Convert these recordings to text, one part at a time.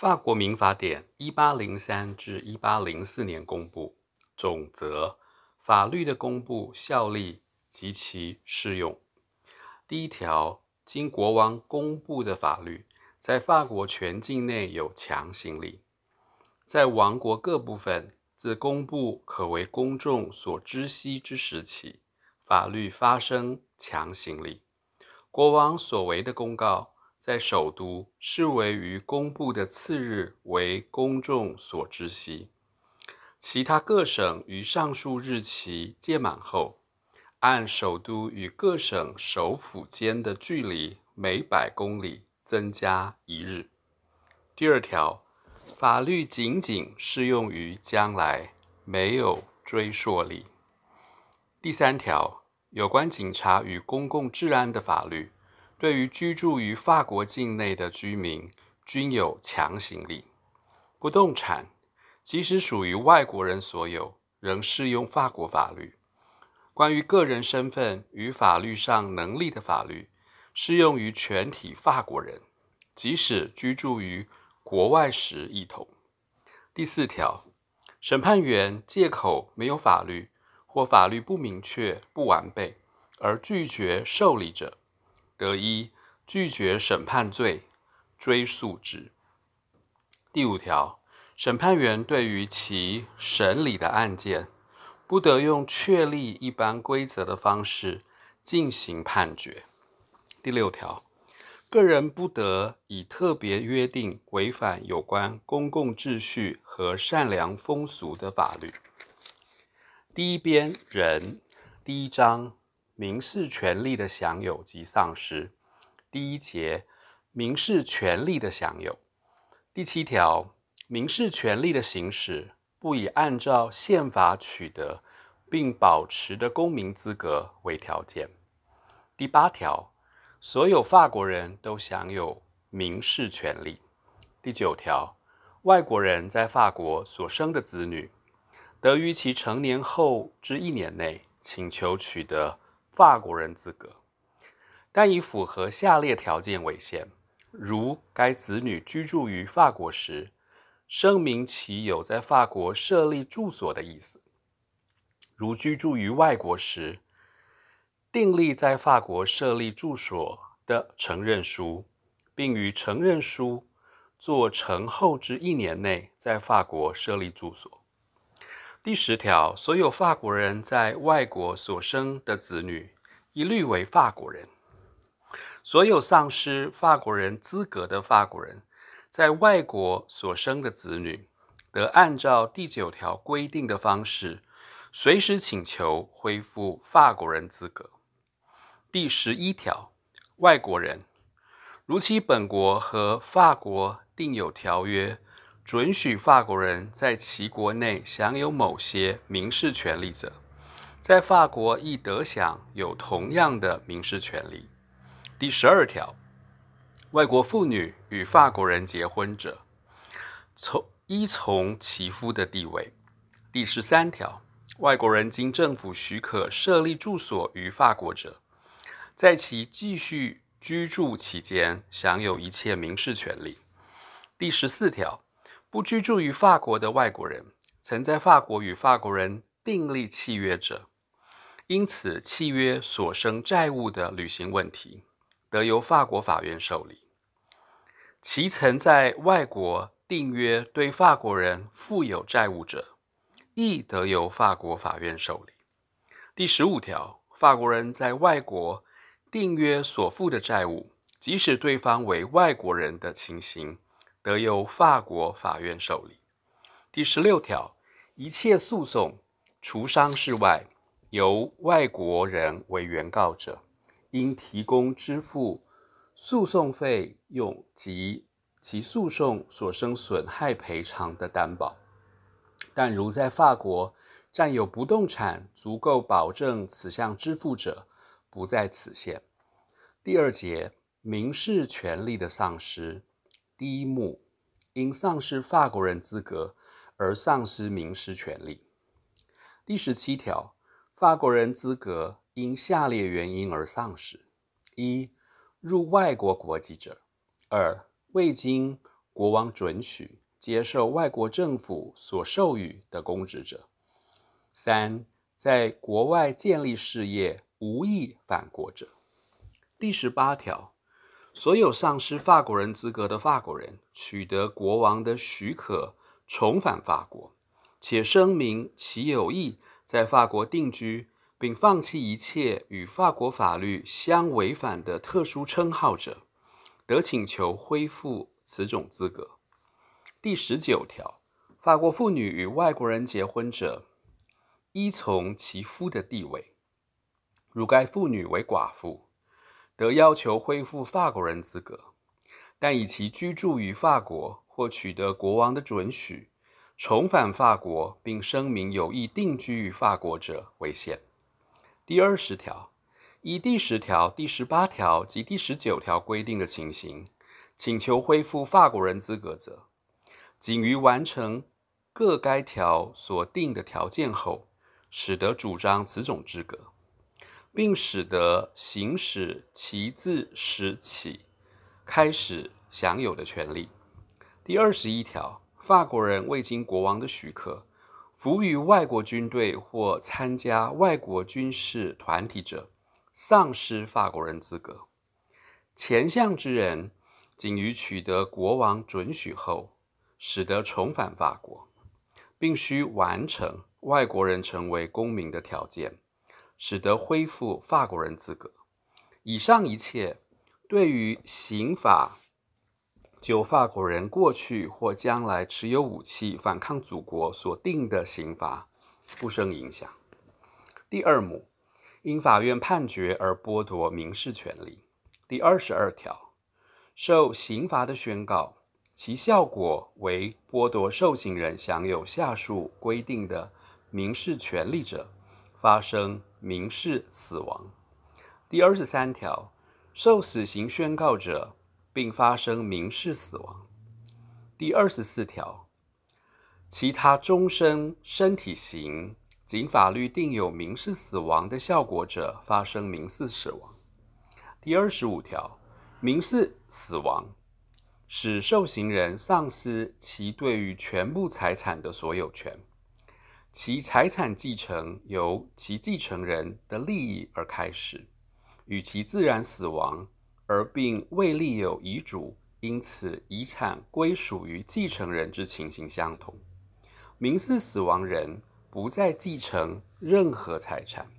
法国民法典一八零三至一八零四年公布总则法律的公布效力及其适用。第一条，经国王公布的法律，在法国全境内有强行力。在王国各部分自公布可为公众所知悉之时起，法律发生强行力。国王所为的公告。在首都视为于公布的次日为公众所知悉，其他各省于上述日期届满后，按首都与各省首府间的距离每百公里增加一日。第二条，法律仅仅适用于将来，没有追溯力。第三条，有关警察与公共治安的法律。对于居住于法国境内的居民均有强行力。不动产即使属于外国人所有，仍适用法国法律。关于个人身份与法律上能力的法律，适用于全体法国人，即使居住于国外时一同。第四条，审判员借口没有法律或法律不明确不完备而拒绝受理者。得一拒绝审判罪追诉之。第五条，审判员对于其审理的案件，不得用确立一般规则的方式进行判决。第六条，个人不得以特别约定违反有关公共秩序和善良风俗的法律。第一编人第一章。民事权利的享有及丧失，第一节，民事权利的享有，第七条，民事权利的行使不以按照宪法取得并保持的公民资格为条件。第八条，所有法国人都享有民事权利。第九条，外国人在法国所生的子女，得于其成年后之一年内请求取得。法国人资格，但以符合下列条件为限：如该子女居住于法国时，声明其有在法国设立住所的意思；如居住于外国时，订立在法国设立住所的承认书，并于承认书作成后之一年内在法国设立住所。第十条，所有法国人在外国所生的子女，一律为法国人。所有丧失法国人资格的法国人，在外国所生的子女，得按照第九条规定的方式，随时请求恢复法国人资格。第十一条，外国人如其本国和法国订有条约。准许法国人在其国内享有某些民事权利者，在法国亦得享有同样的民事权利。第十二条，外国妇女与法国人结婚者，从依从其夫的地位。第十三条，外国人经政府许可设立住所于法国者，在其继续居住期间，享有一切民事权利。第十四条。不居住于法国的外国人，曾在法国与法国人订立契约者，因此契约所生债务的履行问题，得由法国法院受理。其曾在外国订约对法国人负有债务者，亦得由法国法院受理。第十五条，法国人在外国订约所负的债务，即使对方为外国人的情形。得由法国法院受理。第十六条，一切诉讼，除商事外，由外国人为原告者，应提供支付诉讼费用及其诉讼所生损害赔偿的担保。但如在法国占有不动产，足够保证此项支付者，不在此限。第二节，民事权利的丧失。第一幕，因丧失法国人资格而丧失民事权利。第十七条，法国人资格因下列原因而丧失：一、入外国国籍者；二、未经国王准许接受外国政府所授予的公职者；三、在国外建立事业无意反国者。第十八条。所有丧失法国人资格的法国人，取得国王的许可重返法国，且声明其有意在法国定居，并放弃一切与法国法律相违反的特殊称号者，得请求恢复此种资格。第十九条，法国妇女与外国人结婚者，依从其夫的地位，如该妇女为寡妇。得要求恢复法国人资格，但以其居住于法国或取得国王的准许重返法国，并声明有意定居于法国者为限。第二十条，以第十条、第十八条及第十九条规定的情形，请求恢复法国人资格者，仅于完成各该条所定的条件后，使得主张此种资格。并使得行使其自始起开始享有的权利。第二十一条，法国人未经国王的许可，服于外国军队或参加外国军事团体者，丧失法国人资格。前项之人，仅于取得国王准许后，使得重返法国，并须完成外国人成为公民的条件。使得恢复法国人资格。以上一切对于刑法就法国人过去或将来持有武器反抗祖国所定的刑罚不生影响。第二目，因法院判决而剥夺民事权利。第二十二条，受刑罚的宣告，其效果为剥夺受刑人享有下述规定的民事权利者发生。民事死亡。第二十三条，受死刑宣告者并发生民事死亡。第二十四条，其他终身身体刑仅法律定有民事死亡的效果者发生民事死亡。第二十五条，民事死亡使受刑人丧失其对于全部财产的所有权。其财产继承由其继承人的利益而开始，与其自然死亡而并未立有遗嘱，因此遗产归属于继承人之情形相同。民事死亡人不再继承任何财产，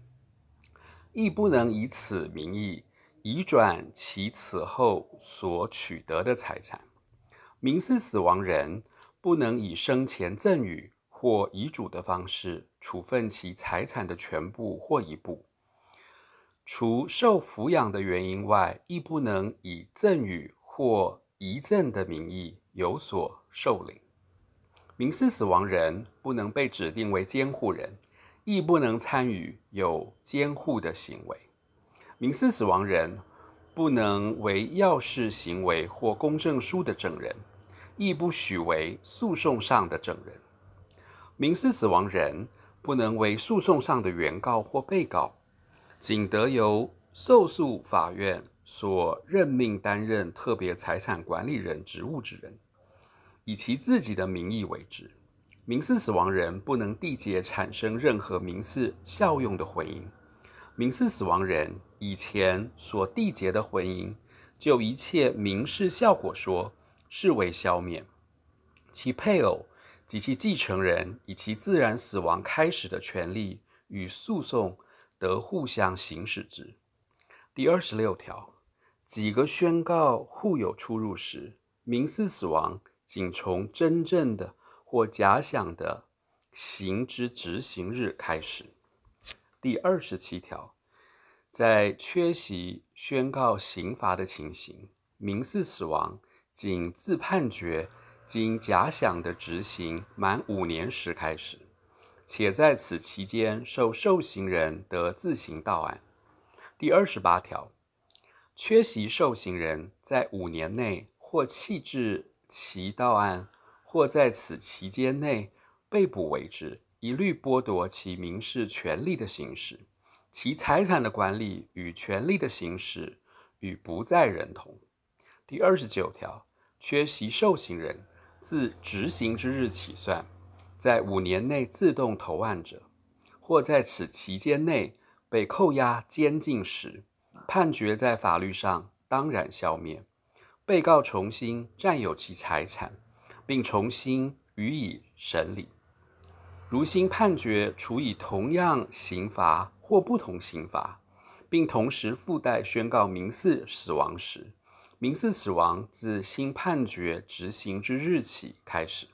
亦不能以此名义移转其此后所取得的财产。民事死亡人不能以生前赠与。或遗嘱的方式处分其财产的全部或一部，除受抚养的原因外，亦不能以赠与或遗赠的名义有所受领。民事死亡人不能被指定为监护人，亦不能参与有监护的行为。民事死亡人不能为要事行为或公证书的证人，亦不许为诉讼上的证人。民事死亡人不能为诉讼上的原告或被告，仅得由受诉法院所任命担任特别财产管理人职务之人，以其自己的名义为之。民事死亡人不能缔结产生任何民事效用的婚姻。民事死亡人以前所缔结的婚姻，就一切民事效果说，视为消灭。其配偶。及其继承人以其自然死亡开始的权利与诉讼得互相行使之。第二十六条，几个宣告互有出入时，民事死亡仅从真正的或假想的刑之执行日开始。第二十七条，在缺席宣告刑罚的情形，民事死亡仅自判决。经假想的执行满五年时开始，且在此期间受受刑人得自行到案。第二十八条，缺席受刑人在五年内或弃置其到案，或在此期间内被捕为止，一律剥夺其民事权利的行使，其财产的管理与权利的行使与不再人同。第二十九条，缺席受刑人。自执行之日起算，在五年内自动投案者，或在此期间内被扣押监禁时，判决在法律上当然消灭，被告重新占有其财产，并重新予以审理。如新判决处以同样刑罚或不同刑罚，并同时附带宣告民事死亡时。民事死亡自新判决执行之日起开始。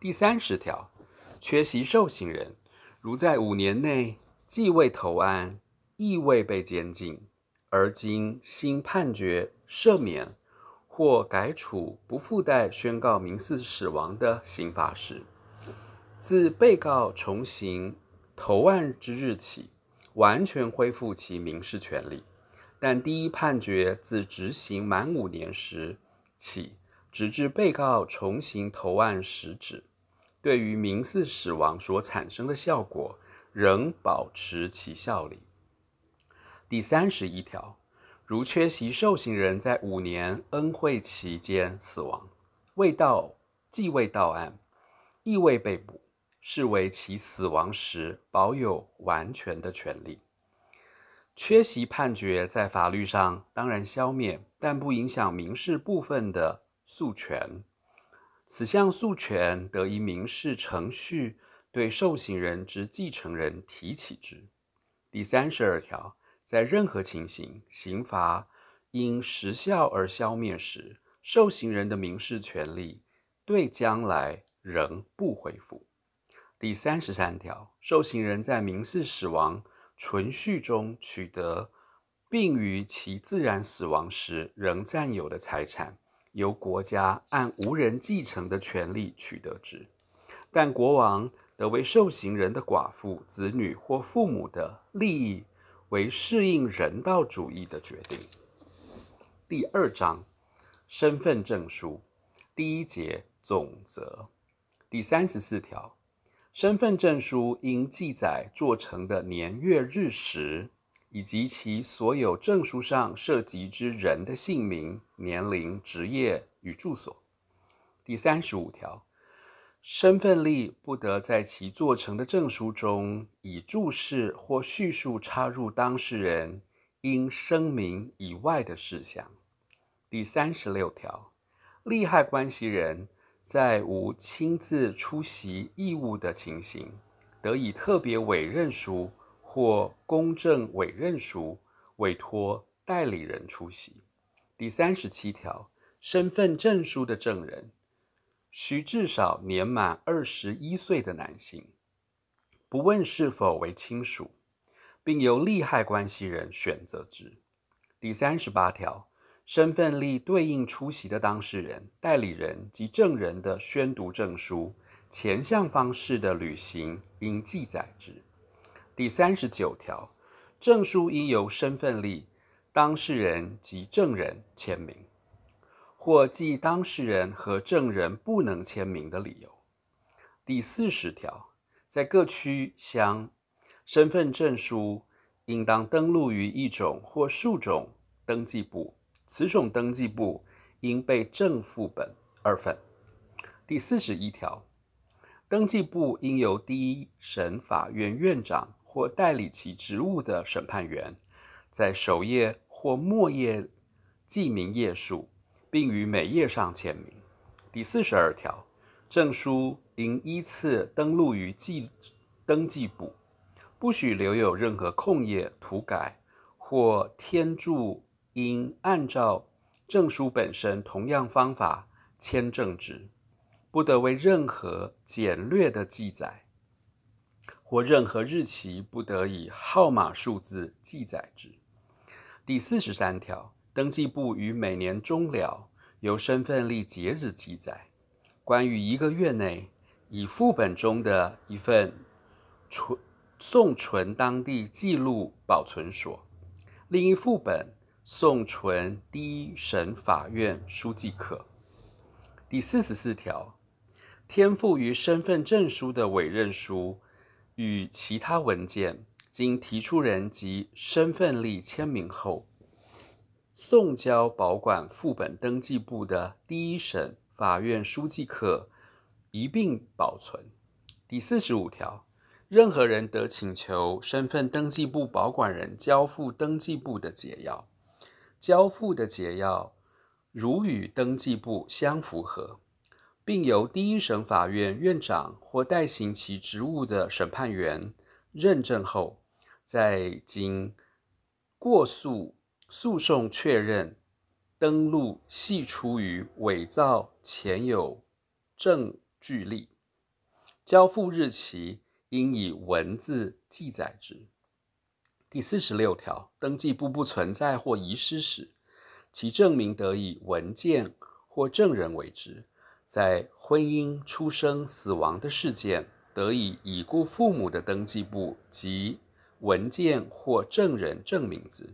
第三十条，缺席受刑人如在五年内既未投案，亦未被监禁，而经新判决赦免或改处不附带宣告民事死亡的刑罚时，自被告重行投案之日起，完全恢复其民事权利。但第一判决自执行满五年时起，直至被告重新投案时止，对于民事死亡所产生的效果仍保持其效力。第三十一条，如缺席受刑人在五年恩惠期间死亡，未到既未到案，亦未被捕，视为其死亡时保有完全的权利。缺席判决在法律上当然消灭，但不影响民事部分的诉权。此项诉权得以民事程序对受刑人之继承人提起之。第三十二条，在任何情形，刑罚因时效而消灭时，受刑人的民事权利对将来仍不恢复。第三十三条，受刑人在民事死亡。存续中取得，并于其自然死亡时仍占有的财产，由国家按无人继承的权利取得之。但国王得为受刑人的寡妇、子女或父母的利益，为适应人道主义的决定。第二章，身份证书，第一节总则，第三十四条。身份证书应记载做成的年月日时，以及其所有证书上涉及之人的姓名、年龄、职业与住所。第三十五条，身份力不得在其做成的证书中以注释或叙述插入当事人应声明以外的事项。第三十六条，利害关系人。在无亲自出席义务的情形，得以特别委任书或公证委任书委托代理人出席。第三十七条，身份证书的证人需至少年满二十一岁的男性，不问是否为亲属，并由利害关系人选择之。第三十八条。身份力对应出席的当事人、代理人及证人的宣读证书，前项方式的履行应记载之。第三十九条，证书应由身份力当事人及证人签名，或记当事人和证人不能签名的理由。第四十条，在各区乡，身份证书应当登录于一种或数种登记簿。此种登记簿应备正副本二份。第四十一条，登记簿应由第一审法院院长或代理其职务的审判员，在首页或末页记名页数，并于每页上签名。第四十二条，证书应依次登录于记登记簿，不许留有任何空页、涂改或添注。应按照证书本身同样方法签证之，不得为任何简略的记载，或任何日期不得以号码数字记载之。第四十三条，登记簿于每年终了，由身份立节日记载，关于一个月内以副本中的一份存送存当地记录保存所，另一副本。送存第一审法院书记可。第四十四条，添附于身份证书的委任书与其他文件，经提出人及身份力签名后，送交保管副本登记簿的第一审法院书记可一并保存。第四十五条，任何人得请求身份登记簿保管人交付登记簿的解要。交付的解药如与登记簿相符合，并由第一审法院院长或代行其职务的审判员认证后，在经过诉诉讼确认登录系出于伪造，前有证据力，交付日期应以文字记载之。第四十六条，登记簿不存在或遗失时，其证明得以文件或证人为之。在婚姻、出生、死亡的事件，得以已故父母的登记簿及文件或证人证明之。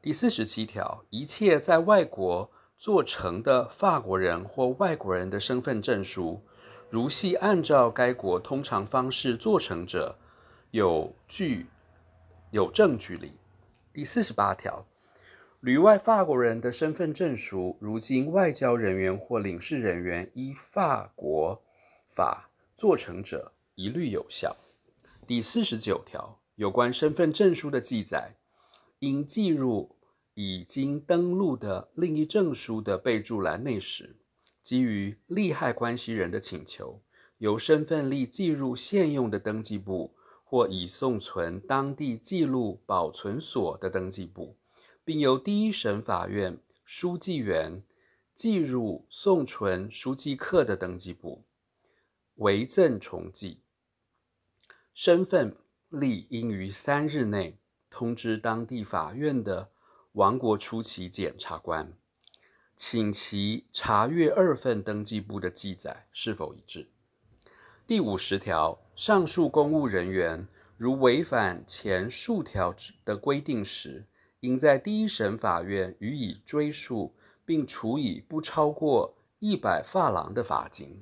第四十七条，一切在外国做成的法国人或外国人的身份证书，如系按照该国通常方式做成者，有据。有证据力。第四十八条，旅外法国人的身份证书，如今外交人员或领事人员依法国法做成者，一律有效。第四十九条，有关身份证书的记载，应记入已经登录的另一证书的备注栏内时，基于利害关系人的请求，由身份立记入现用的登记簿。或已送存当地记录保存所的登记簿，并由第一审法院书记员记入送存书记课的登记簿，为证重记。身份立应于三日内通知当地法院的王国初期检察官，请其查阅二份登记簿的记载是否一致。第五十条。上述公务人员如违反前述条的规定时，应在第一审法院予以追诉，并处以不超过一百法郎的罚金。